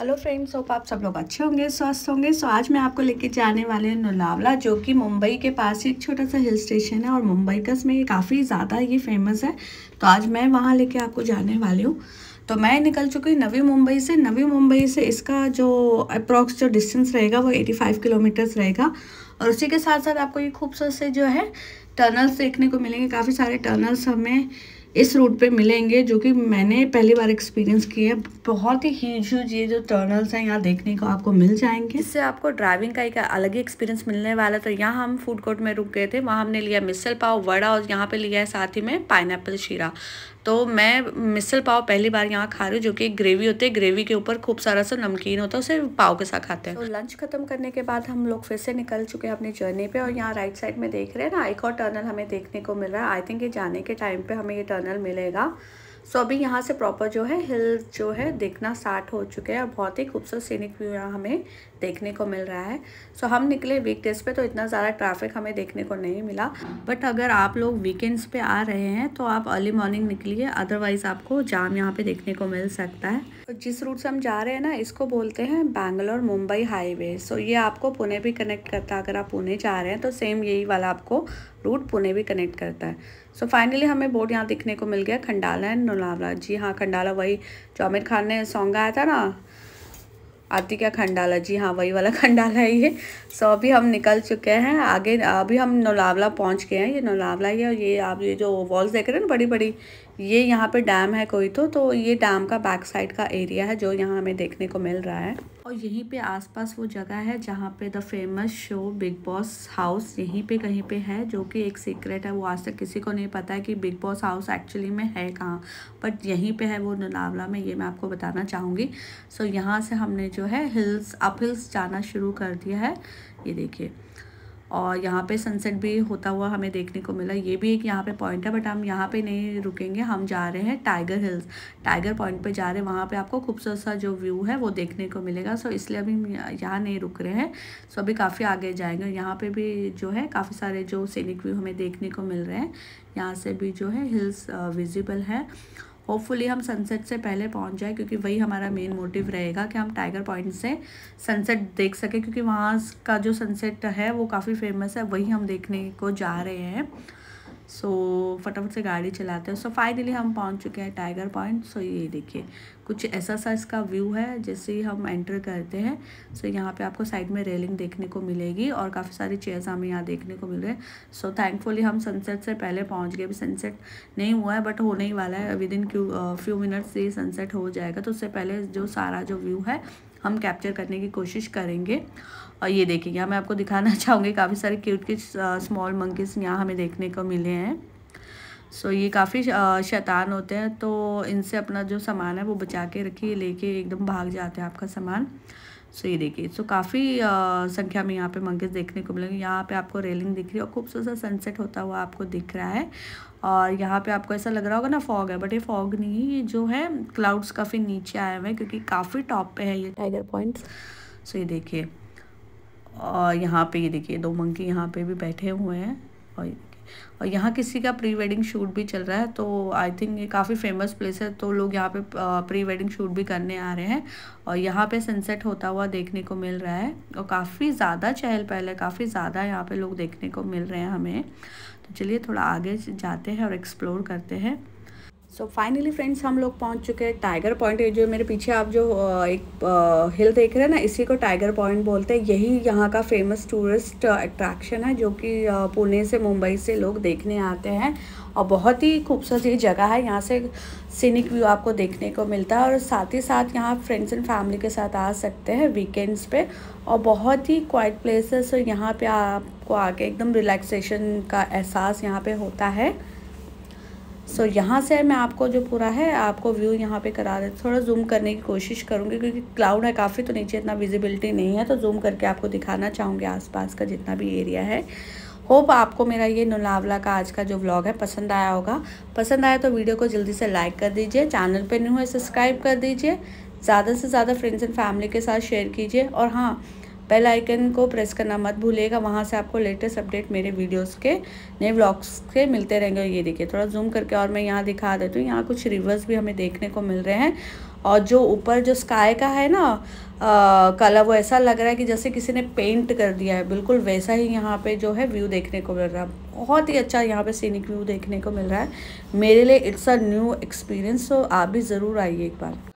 hello friends hope आप सब लोग अच्छे होंगे स्वस्थ होंगे सो आज मैं आपको लेके जाने वाले हैं नुलावला जो कि मुंबई के पास ही एक छोटा सा हिल स्टेशन है और मुंबई का इसमें काफ़ी ज़्यादा ये फेमस है तो आज मैं वहाँ लेके आपको जाने वाली हूँ तो मैं निकल चुकी हूँ नवी मुंबई से नवी मुंबई से इसका जो अप्रॉक्स जो डिस्टेंस रहेगा वो फाइव किलोमीटर्स रहेगा और उसी के साथ साथ आपको ये खूबसूरत से जो है टनल्स देखने को मिलेंगे काफ़ी सारे टनल्स हमें इस रूट पे मिलेंगे जो कि मैंने पहली बार एक्सपीरियंस किए है बहुत ही ह्यूज ह्यूज ये जो टर्नल्स हैं यहाँ देखने को आपको मिल जाएंगे इससे आपको ड्राइविंग का एक अलग ही एक्सपीरियंस मिलने वाला तो यहाँ हम फूड कोर्ट में रुक गए थे वहाँ हमने लिया मिसल पाव वड़ा और यहाँ पे लिया है साथ ही में पाइन शीरा तो मैं मिसल पाव पहली बार यहाँ खा रही हूँ जो कि ग्रेवी होती है ग्रेवी के ऊपर खूब सारा सा नमकीन होता है उसे पाव के साथ खाते हैं तो लंच खत्म करने के बाद हम लोग फिर से निकल चुके हैं अपनी जर्नी पे और यहाँ राइट साइड में देख रहे हैं ना एक और टर्नल हमें देखने को मिल रहा है आई थिंक ये जाने के टाइम पे हमें ये टर्नल टनल मिलेगा सो so, अभी यहाँ से प्रॉपर जो है हिल जो है देखना स्टार्ट हो चुके हैं और बहुत ही खूबसूरत सीनिक व्यू यहाँ हमें देखने को मिल रहा है सो so, हम निकले वीकडेज पे तो इतना ज़्यादा ट्रैफिक हमें देखने को नहीं मिला बट अगर आप लोग वीकेंड्स पे आ रहे हैं तो आप अर्ली मॉर्निंग निकलिए अदरवाइज़ आपको जाम यहाँ पे देखने को मिल सकता है जिस रूट से हम जा रहे हैं ना इसको बोलते हैं बैंगलोर मुंबई हाईवे सो ये आपको पुणे भी कनेक्ट करता है अगर आप पुणे जा रहे हैं तो सेम यही वाला आपको रूट पुणे भी कनेक्ट करता है सो so, फाइनली हमें बोर्ड यहाँ दिखने को मिल गया खंडाला एंड लोनावला जी हाँ खंडाला वही जो आमिर खान ने सॉन्ग गाया था ना आती क्या खंडाला जी हाँ वही वाला खंडाला है ये सो अभी हम निकल चुके हैं आगे अभी हम नोलावला पहुंच गए हैं ये नोलावला ही है ये आप ये जो वॉल्स देख रहे हैं ना बड़ी बड़ी ये यहाँ पे डैम है कोई तो तो ये डैम का बैक साइड का एरिया है जो यहाँ हमें देखने को मिल रहा है और यहीं पे आसपास वो जगह है जहाँ पे the famous show Bigg Boss house यहीं पे कहीं पे है जो कि एक सीक्रेट है वो आज तक किसी को नहीं पता है कि बिग बॉस हाउस एक्चुअली में है कहाँ बट यहीं पे है वो नावला में ये मैं आपको बताना चाहूँगी सो so, यहाँ से हमने जो है हिल्स अप हिल्स जाना शुरू कर दिया है ये देखिए और यहाँ पे सनसेट भी होता हुआ हमें देखने को मिला ये भी एक यहाँ पे पॉइंट है बट हम यहाँ पे नहीं रुकेंगे हम जा रहे हैं टाइगर हिल्स टाइगर पॉइंट पे जा रहे हैं वहाँ पे आपको खूबसूरत सा जो व्यू है वो देखने को मिलेगा सो इसलिए अभी हम यहाँ नहीं रुक रहे हैं सो अभी काफ़ी आगे जाएंगे यहाँ पर भी जो है काफ़ी सारे जो सीनिक व्यू हमें देखने को मिल रहे हैं यहाँ से भी जो है हिल्स विजिबल है होपफुली हम सनसेट से पहले पहुंच जाए क्योंकि वही हमारा मेन मोटिव रहेगा कि हम टाइगर पॉइंट से सनसेट देख सकें क्योंकि वहाँ का जो सनसेट है वो काफ़ी फेमस है वही हम देखने को जा रहे हैं सो so, फटाफट से गाड़ी चलाते हैं सो so, फाइनली हम पहुंच चुके हैं टाइगर पॉइंट सो so, ये देखिए कुछ ऐसा सा इसका व्यू है जैसे ही हम एंटर करते हैं सो so, यहाँ पे आपको साइड में रेलिंग देखने को मिलेगी और काफ़ी सारी चेयर्स हमें यहाँ देखने को मिल रहे हैं सो थैंकफुली हम सनसेट से पहले पहुँच गए अभी सनसेट नहीं हुआ है बट होने ही वाला है विद इन फ्यू मिनट्स ये सनसेट हो जाएगा तो उससे पहले जो सारा जो व्यू है हम कैप्चर करने की कोशिश करेंगे और ये देखिए यहाँ मैं आपको दिखाना चाहूँगी काफ़ी सारे क्यूट के स्मॉल मंकीज़ यहाँ हमें देखने को मिले हैं सो ये काफ़ी शैतान होते हैं तो इनसे अपना जो सामान है वो बचा के रखिए लेके एकदम भाग जाते हैं आपका सामान सो ये देखिए सो काफ़ी संख्या में यहाँ पे मंकीज देखने को मिलेंगे यहाँ पे आपको रेलिंग दिख रही है और खूबसूरत सा सनसेट होता हुआ आपको दिख रहा है और यहाँ पे आपको ऐसा लग रहा होगा ना फॉग है बट ये फॉग नहीं ये जो है क्लाउड्स काफ़ी नीचे आए हुए हैं क्योंकि काफ़ी टॉप पे है ये टाइगर पॉइंट्स सो ये देखिए और यहाँ पे ये देखिए दो मंकी यहाँ पे भी बैठे हुए हैं और और यहाँ किसी का प्री वेडिंग शूट भी चल रहा है तो आई थिंक ये काफ़ी फेमस प्लेस है तो लोग यहाँ पे प्री वेडिंग शूट भी करने आ रहे हैं और यहाँ पे सनसेट होता हुआ देखने को मिल रहा है और काफ़ी ज़्यादा चहल पहल है काफ़ी ज़्यादा यहाँ पे लोग देखने को मिल रहे हैं हमें तो चलिए थोड़ा आगे जाते हैं और एक्सप्लोर करते हैं सो फाइनली फ्रेंड्स हम लोग पहुंच चुके हैं टाइगर पॉइंट जो मेरे पीछे आप जो एक हिल देख रहे हैं ना इसी को टाइगर पॉइंट बोलते हैं यही यहाँ का फेमस टूरिस्ट अट्रैक्शन है जो कि पुणे से मुंबई से लोग देखने आते हैं और बहुत ही खूबसूरत ये जगह है यहाँ से सीनिक व्यू आपको देखने को मिलता है और साथ ही साथ यहाँ फ्रेंड्स एंड फैमिली के साथ आ सकते हैं वीकेंड्स पे और बहुत ही क्वाइट प्लेसेस और यहाँ पे आपको आके एकदम रिलैक्सेशन का एहसास यहाँ पे होता है सो so, यहाँ से मैं आपको जो पूरा है आपको व्यू यहाँ पे करा देती थोड़ा जूम करने की कोशिश करूँगी क्योंकि क्लाउड है काफ़ी तो नीचे इतना विजिबिलिटी नहीं है तो जूम करके आपको दिखाना चाहूँगी आसपास का जितना भी एरिया है होप आपको मेरा ये नुलावला का आज का जो व्लॉग है पसंद आया होगा पसंद आया तो वीडियो को जल्दी से लाइक कर दीजिए चैनल पर न्यू है सब्सक्राइब कर दीजिए ज़्यादा से ज़्यादा फ्रेंड्स एंड फैमिली के साथ शेयर कीजिए और हाँ बेल आइकन को प्रेस करना मत भूलिएगा वहाँ से आपको लेटेस्ट अपडेट मेरे वीडियोस के नए व्लॉग्स के मिलते रहेंगे ये देखिए थोड़ा जूम करके और मैं यहाँ दिखा देती हूँ यहाँ कुछ रिवर्स भी हमें देखने को मिल रहे हैं और जो ऊपर जो स्काई का है ना कलर वो ऐसा लग रहा है कि जैसे किसी ने पेंट कर दिया है बिल्कुल वैसा ही यहाँ पे जो है व्यू देखने को मिल रहा है बहुत ही अच्छा यहाँ पे सीनिक व्यू देखने को मिल रहा है मेरे लिए इट्स अ न्यू एक्सपीरियंस तो आप भी ज़रूर आइए एक बार